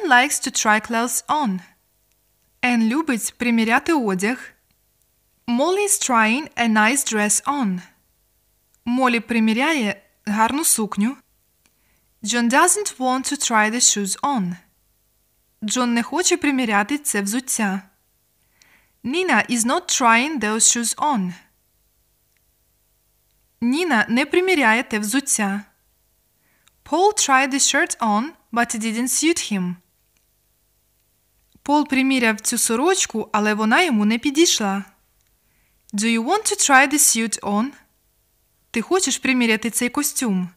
Anne likes to try clothes on. Anne любить приміряти одяг. is trying a nice dress on. Molly приміряє гарну сукню. John doesn't want to try the shoes on. John не хоче приміряти це взуття. Nina is not trying those shoes on. Nina не приміряє те взуття. Paul tried the shirt on, but it didn't suit him. Пол приміряв цю сорочку, але вона йому не підійшла. Do you want to try the suit on? Ти хочеш приміряти цей костюм?